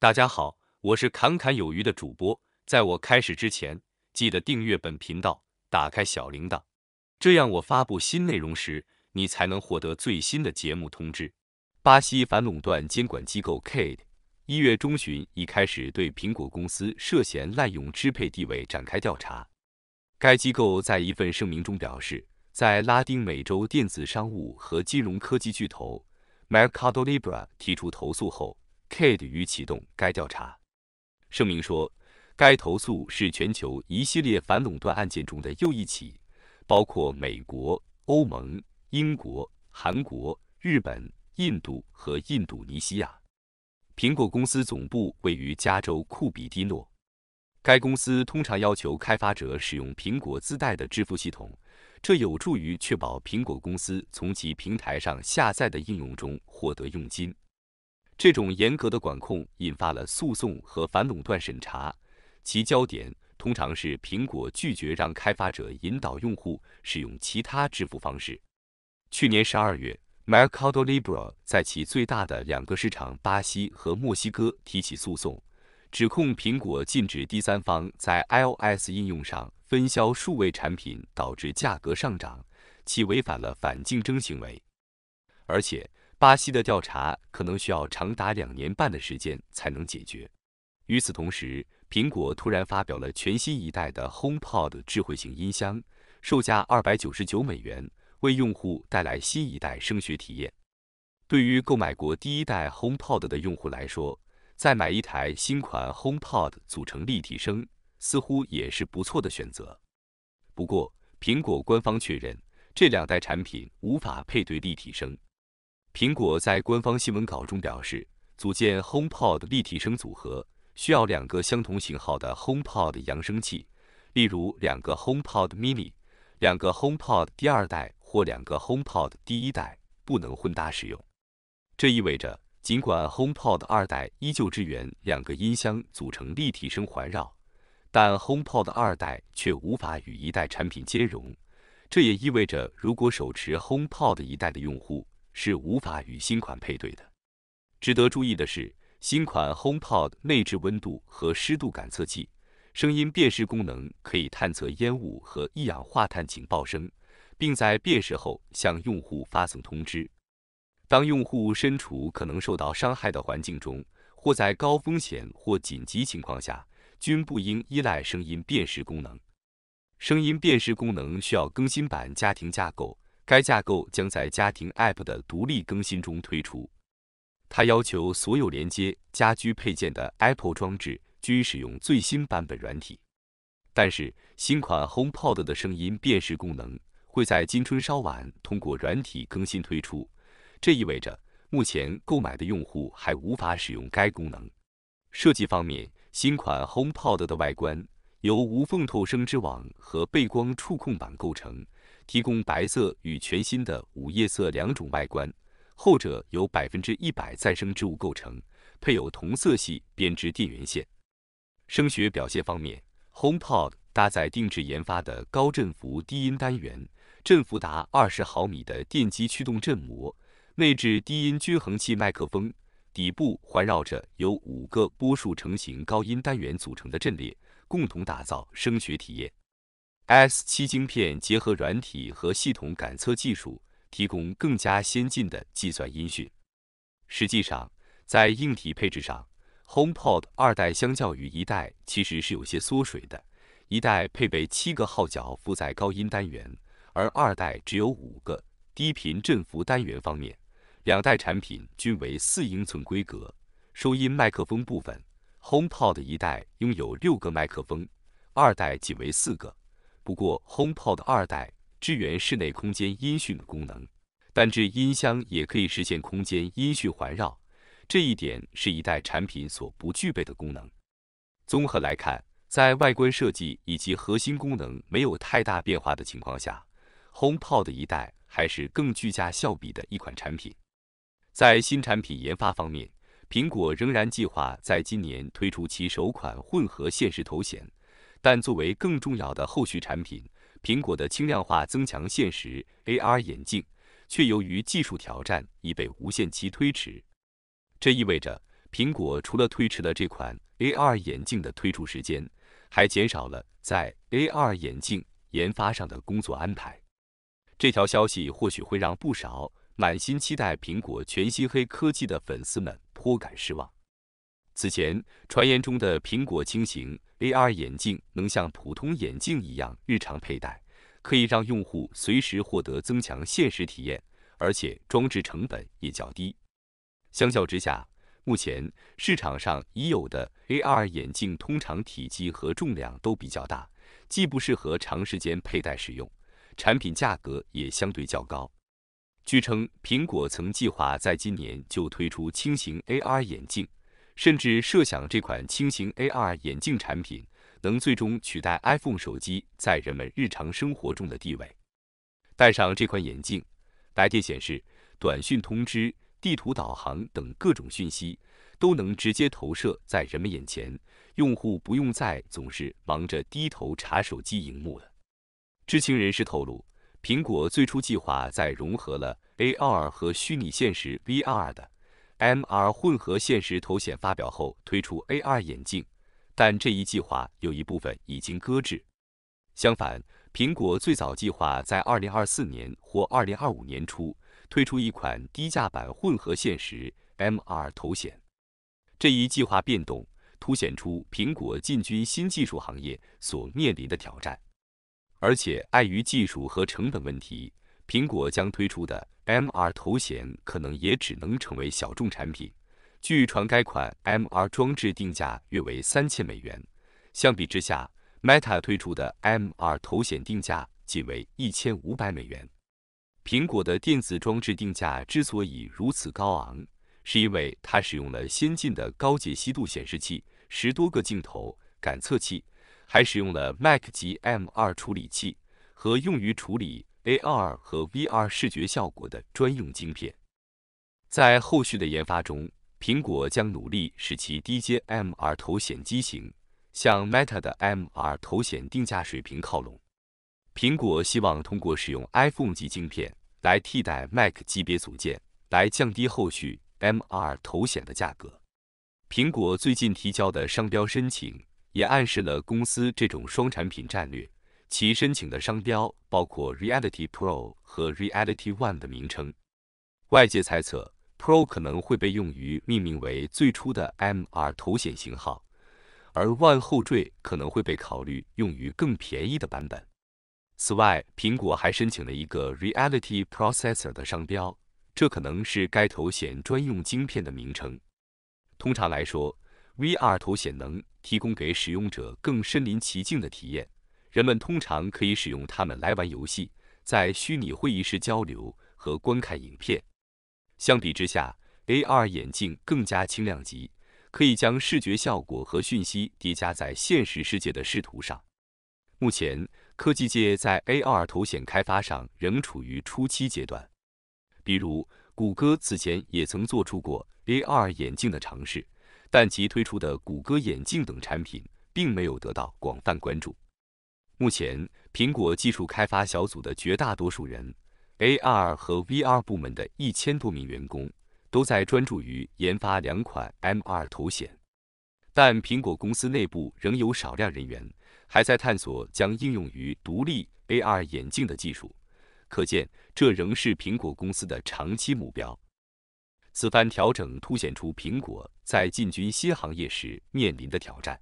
大家好，我是侃侃有余的主播。在我开始之前，记得订阅本频道，打开小铃铛，这样我发布新内容时，你才能获得最新的节目通知。巴西反垄断监管机构 CADE 一月中旬已开始对苹果公司涉嫌滥用支配地位展开调查。该机构在一份声明中表示，在拉丁美洲电子商务和金融科技巨头 MercadoLibre 提出投诉后。K e 于启动该调查声明说，该投诉是全球一系列反垄断案件中的又一起，包括美国、欧盟、英国、韩国、日本、印度和印度尼西亚。苹果公司总部位于加州库比蒂诺。该公司通常要求开发者使用苹果自带的支付系统，这有助于确保苹果公司从其平台上下载的应用中获得佣金。这种严格的管控引发了诉讼和反垄断审查，其焦点通常是苹果拒绝让开发者引导用户使用其他支付方式。去年十二月，MercadoLibre 在其最大的两个市场巴西和墨西哥提起诉讼，指控苹果禁止第三方在 iOS 应用上分销数位产品，导致价格上涨，其违反了反竞争行为，而且。巴西的调查可能需要长达两年半的时间才能解决。与此同时，苹果突然发表了全新一代的 HomePod 智慧型音箱，售价二百九十九美元，为用户带来新一代声学体验。对于购买过第一代 HomePod 的用户来说，再买一台新款 HomePod 组成立体声，似乎也是不错的选择。不过，苹果官方确认，这两代产品无法配对立体声。苹果在官方新闻稿中表示，组建 HomePod 立体声组合需要两个相同型号的 HomePod 扬声器，例如两个 HomePod Mini、两个 HomePod 第二代或两个 HomePod 第一代，不能混搭使用。这意味着，尽管 HomePod 二代依旧支援两个音箱组成立体声环绕，但 HomePod 二代却无法与一代产品兼容。这也意味着，如果手持 HomePod 一代的用户，是无法与新款配对的。值得注意的是，新款 HomePod 内置温度和湿度感测器，声音辨识功能可以探测烟雾和一氧化碳警报声，并在辨识后向用户发送通知。当用户身处可能受到伤害的环境中，或在高风险或紧急情况下，均不应依赖声音辨识功能。声音辨识功能需要更新版家庭架构。该架构将在家庭 App 的独立更新中推出。它要求所有连接家居配件的 Apple 装置均使用最新版本软体。但是，新款 HomePod 的声音辨识功能会在今春稍晚通过软体更新推出，这意味着目前购买的用户还无法使用该功能。设计方面，新款 HomePod 的外观由无缝透声织网和背光触控板构成。提供白色与全新的五叶色两种外观，后者由百分之一百再生织物构成，配有同色系编织电源线。声学表现方面，HomePod 搭载定制研发的高振幅低音单元，振幅达二十毫米的电机驱动振膜，内置低音均衡器麦克风，底部环绕着由五个波束成型高音单元组成的阵列，共同打造声学体验。S 七晶片结合软体和系统感测技术，提供更加先进的计算音讯。实际上，在硬体配置上，HomePod 二代相较于一代其实是有些缩水的。一代配备七个号角负载高音单元，而二代只有五个。低频振幅单元方面，两代产品均为四英寸规格。收音麦克风部分，HomePod 一代拥有六个麦克风，二代仅为四个。不过，HomePod 二代支援室内空间音讯的功能，但这音箱也可以实现空间音讯环绕，这一点是一代产品所不具备的功能。综合来看，在外观设计以及核心功能没有太大变化的情况下，HomePod 一代还是更具价效比的一款产品。在新产品研发方面，苹果仍然计划在今年推出其首款混合现实头显。但作为更重要的后续产品，苹果的轻量化增强现实 AR 眼镜却由于技术挑战已被无限期推迟。这意味着苹果除了推迟了这款 AR 眼镜的推出时间，还减少了在 AR 眼镜研发上的工作安排。这条消息或许会让不少满心期待苹果全新黑科技的粉丝们颇感失望。此前，传言中的苹果轻型。AR 眼镜能像普通眼镜一样日常佩戴，可以让用户随时获得增强现实体验，而且装置成本也较低。相较之下，目前市场上已有的 AR 眼镜通常体积和重量都比较大，既不适合长时间佩戴使用，产品价格也相对较高。据称，苹果曾计划在今年就推出轻型 AR 眼镜。甚至设想这款轻型 AR 眼镜产品能最终取代 iPhone 手机在人们日常生活中的地位。戴上这款眼镜，来电显示、短讯通知、地图导航等各种讯息都能直接投射在人们眼前，用户不用再总是忙着低头查手机荧幕了。知情人士透露，苹果最初计划在融合了 AR 和虚拟现实 VR 的。MR 混合现实头显发表后，推出 AR 眼镜，但这一计划有一部分已经搁置。相反，苹果最早计划在2024年或2025年初推出一款低价版混合现实 MR 头显。这一计划变动凸显出苹果进军新技术行业所面临的挑战，而且碍于技术和成本问题。苹果将推出的 MR 头显可能也只能成为小众产品。据传，该款 MR 装置定价约为三千美元。相比之下，Meta 推出的 MR 头显定价仅为一千五百美元。苹果的电子装置定价之所以如此高昂，是因为它使用了先进的高解析度显示器、十多个镜头感测器，还使用了 Mac 级 M2 处理器和用于处理。AR 和 VR 视觉效果的专用晶片，在后续的研发中，苹果将努力使其低阶 MR 头显机型向 Meta 的 MR 头显定价水平靠拢。苹果希望通过使用 iPhone 级晶片来替代 Mac 级别组件，来降低后续 MR 头显的价格。苹果最近提交的商标申请也暗示了公司这种双产品战略。其申请的商标包括 Reality Pro 和 Reality One 的名称。外界猜测，Pro 可能会被用于命名为最初的 MR 头显型号，而 One 后缀可能会被考虑用于更便宜的版本。此外，苹果还申请了一个 Reality Processor 的商标，这可能是该头显专用晶片的名称。通常来说，VR 头显能提供给使用者更身临其境的体验。人们通常可以使用它们来玩游戏，在虚拟会议室交流和观看影片。相比之下，AR 眼镜更加轻量级，可以将视觉效果和讯息叠加在现实世界的视图上。目前，科技界在 AR 头显开发上仍处于初期阶段。比如，谷歌此前也曾做出过 AR 眼镜的尝试，但其推出的谷歌眼镜等产品并没有得到广泛关注。目前，苹果技术开发小组的绝大多数人，AR 和 VR 部门的一千多名员工，都在专注于研发两款 MR 头显。但苹果公司内部仍有少量人员还在探索将应用于独立 AR 眼镜的技术，可见这仍是苹果公司的长期目标。此番调整凸显出苹果在进军新行业时面临的挑战，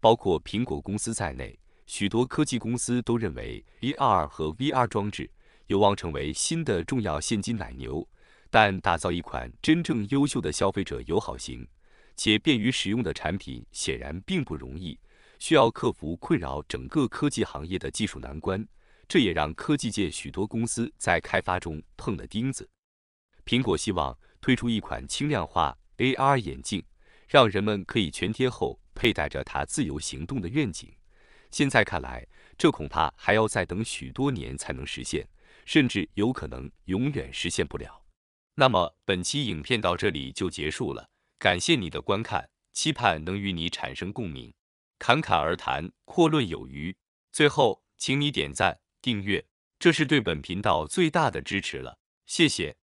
包括苹果公司在内。许多科技公司都认为，AR 和 VR 装置有望成为新的重要现金奶牛，但打造一款真正优秀的消费者友好型且便于使用的产品显然并不容易，需要克服困扰整个科技行业的技术难关。这也让科技界许多公司在开发中碰了钉子。苹果希望推出一款轻量化 AR 眼镜，让人们可以全天候佩戴着它自由行动的愿景。现在看来，这恐怕还要再等许多年才能实现，甚至有可能永远实现不了。那么本期影片到这里就结束了，感谢你的观看，期盼能与你产生共鸣。侃侃而谈，阔论有余。最后，请你点赞、订阅，这是对本频道最大的支持了，谢谢。